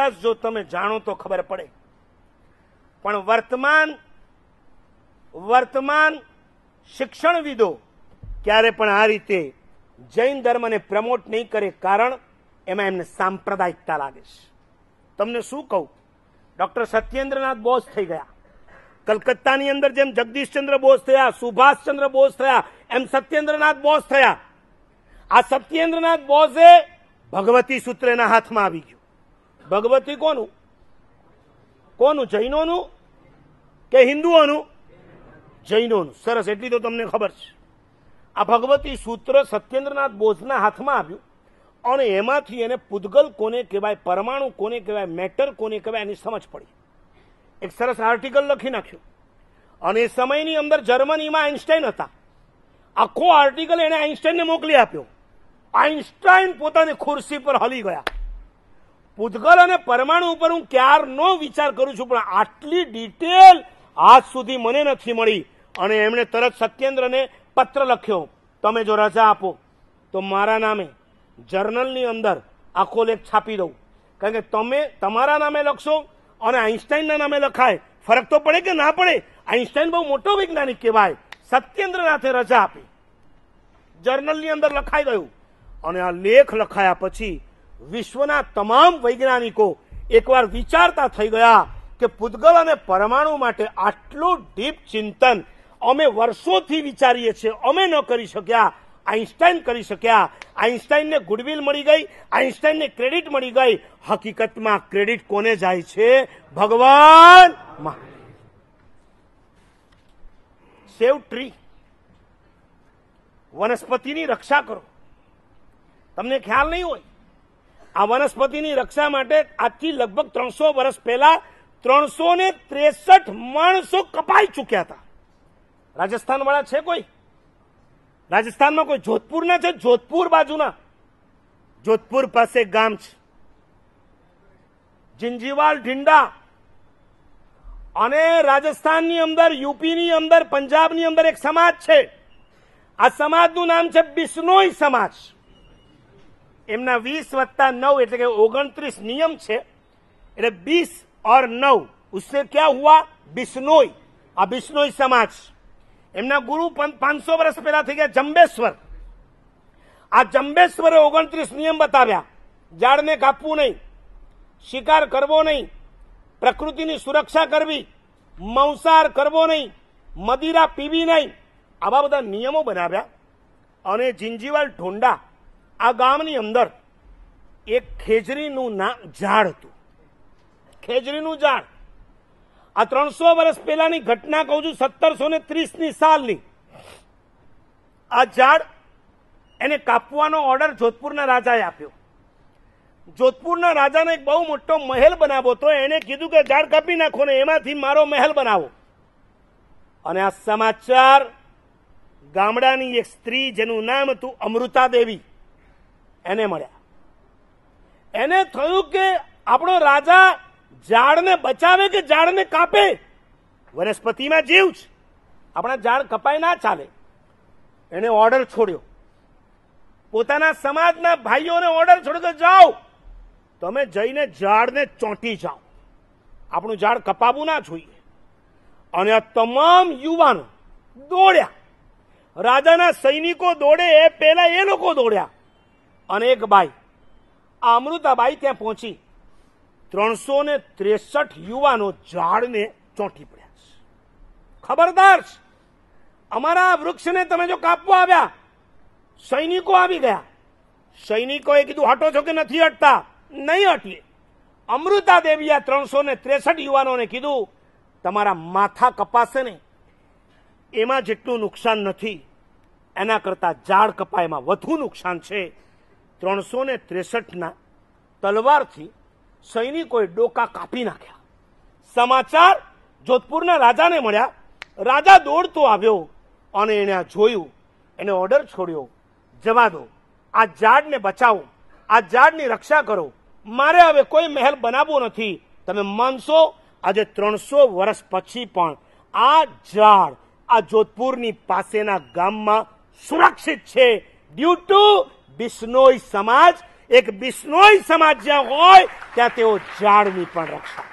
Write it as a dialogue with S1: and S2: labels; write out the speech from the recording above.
S1: ઇતિહાસ જો તમે જાણો તો ખબર પડે પણ વર્તમાન વર્તમાન શિક્ષણવિદો ક્યારે પણ આ રીતે જૈન ધર્મને પ્રમોટ નહીં કરે કારણ એમાં એમને સાંપ્રદાયિકતા લાગે છે તમને શું કહું ડોક્ટર સત્યેન્દ્રનાથ બોઝ થઈ ગયા કલકત્તાની અંદર જેમ જગદીશચંદ્ર બોઝ થયા સુભાષચંદ્ર બોઝ થયા એમ સત્યેન્દ્રનાથ બોઝ થયા આ સત્યેન્દ્રનાથ બોઝે ભગવતી સૂત્રના હાથમાં આવી ગયું ભગવતી કોનું કોનું જૈનોનું કે હિન્દુઓનું જૈનોનું સરસ એટલી તો તમને ખબર છે આ ભગવતી સૂત્ર સત્યેન્દ્રનાથ બોઝના હાથમાં આવ્યું અને એમાંથી એને પૂદગલ કોને કહેવાય પરમાણુ કોને કહેવાય મેટર કોને કહેવાય એની સમજ પડી એક સરસ આર્ટિકલ લખી નાખ્યું અને એ સમયની અંદર જર્મનીમાં આઇન્સ્ટાઈન હતા આખો આર્ટિકલ એને આઇન્સ્ટાઈનને મોકલી આપ્યો આઇન્સ્ટાઈન પોતાની ખુરશી પર હલી ગયા પૂતગલ અને પરમાણુ ઉપર હું ક્યારનો વિચાર કરું છું પણ આટલી ડિટેલ આજ સુધી મને નથી મળી અને એમણે તરત સત્યેન્દ્રને પત્ર લખ્યો તમે જો રજા આપો તો મારા નામે જર્નલની અંદર આખો લેખ છાપી દઉં કારણ કે તમે તમારા નામે લખશો અને આઈન્સ્ટાઈનના નામે લખાય ફરક તો પડે કે ના પડે આઈન્સ્ટાઈન બહુ મોટો વૈજ્ઞાનિક કહેવાય સત્યેન્દ્રનાથે રજા આપી જર્નલની અંદર લખાઈ ગયું અને આ લેખ લખાયા પછી વિશ્વના તમામ વૈજ્ઞાનિકો એકવાર વિચારતા થઈ ગયા કે પૂતગલ અને પરમાણુ માટે આટલું ડીપ ચિંતન અમે વર્ષોથી વિચારીએ છીએ અમે ન કરી શક્યા આઈન્સ્ટાઈન કરી શક્યા આઈન્સ્ટાઈનને ગુડવિલ મળી ગઈ આઈન્સ્ટાઈનને ક્રેડિટ મળી ગઈ હકીકતમાં ક્રેડિટ કોને જાય છે ભગવાન સેવ ટ્રી વનસ્પતિની રક્ષા કરો તમને ખ્યાલ નહીં હોય આ વનસ્પતિની રક્ષા માટે આજથી લગભગ ત્રણસો વર્ષ પહેલા ત્રણસો ને ત્રેસઠ માણસો કપાઈ ચૂક્યા હતા રાજસ્થાન વાળા છે કોઈ રાજસ્થાનમાં કોઈ જોધપુરના છે જોધપુર બાજુના જોધપુર પાસે ગામ છે જિંજીવાલ ઢીંડા અને રાજસ્થાનની અંદર યુપીની અંદર પંજાબની અંદર એક સમાજ છે આ સમાજનું નામ છે બિસ્નોઈ સમાજ એમના વીસ વત્તા નવ એટલે કે ઓગણત્રીસ નિયમ છે એટલે બીસ ઓર નવ ઉસસે ક્યાં હુઆ બિશ્નોઈ આ બિશ્નોઈ સમાજ એમના ગુરુ પાંચસો વર્ષ પહેલા થઈ ગયા જંબેશ્વર આ જંબેશ્વરે ઓગણત્રીસ નિયમ બતાવ્યા ઝાડને કાપવું નહીં શિકાર કરવો નહીં પ્રકૃતિની સુરક્ષા કરવી મંસાર કરવો નહીં મદિરા પીવી નહીં આવા બધા નિયમો બનાવ્યા અને જિંજીવાલ ઢોંડા આ ગામની અંદર એક ખેજરીનું ના ઝાડ હતું ખેજરીનું ઝાડ આ ત્રણસો વર્ષ પહેલાની ઘટના કહું છું સત્તરસો ને ત્રીસની સાલની આ ઝાડ એને કાપવાનો ઓર્ડર જોધપુરના રાજાએ આપ્યો જોધપુરના રાજાને એક બહુ મોટો મહેલ બનાવો તો એને કીધું કે ઝાડ કાપી નાખો ને એમાંથી મારો મહેલ બનાવો અને આ સમાચાર ગામડાની એક સ્ત્રી જેનું નામ હતું અમૃતા દેવી એને મળ્યા એને થયું કે આપણો રાજા ઝાડને બચાવે કે ઝાડને કાપે વનસ્પતિમાં જીવ છે આપણા ઝાડ કપાય ના ચાલે એને ઓર્ડર છોડ્યો પોતાના સમાજના ભાઈઓને ઓર્ડર છોડ્યો કે જાઓ તમે જઈને ઝાડને ચોંટી જાઓ આપણું ઝાડ કપાવવું ના જોઈએ અને આ તમામ યુવાનો દોડ્યા રાજાના સૈનિકો દોડે એ પહેલા એ લોકો દોડ્યા અને એક બાઈ આ અમૃતાબાઈ ત્યાં પહોંચી ત્રણસો ને ત્રેસઠ યુવાનો ઝાડને ચોંટી પડ્યા છે ખબરદાર અમારા વૃક્ષને તમે જો કાપવા આવ્યા સૈનિકો આવી ગયા સૈનિકોએ કીધું હટો છો કે નથી હટતા નહીં હટીએ અમૃતા દેવીએ ત્રણસો ને ત્રેસઠ યુવાનોને કીધું તમારા માથા કપાશે ને એમાં જેટલું નુકસાન નથી એના કરતાં ઝાડ કપાયમાં વધુ નુકસાન છે ત્રણસો ને ત્રેસઠના તલવારથી સૈનિકોએ ડોકા કાપી નાખ્યા સમાચાર જોધપુરના રાજાને મળ્યા રાજા દોડતો આવ્યો અને એણે જોયું એને ઓર્ડર છોડ્યો જવા દો આ ઝાડને બચાવો આ ઝાડની રક્ષા કરો મારે હવે કોઈ મહેલ બનાવવો નથી તમે માનશો આજે ત્રણસો વર્ષ પછી પણ આ ઝાડ આ જોધપુરની પાસેના ગામમાં સુરક્ષિત છે ડ્યુ ટુ બિશ્નોઈ સમાજ એક બિશ્નોઈ સમાજ જ્યાં હોય ત્યાં તેઓ ઝાડની પણ રક્ષા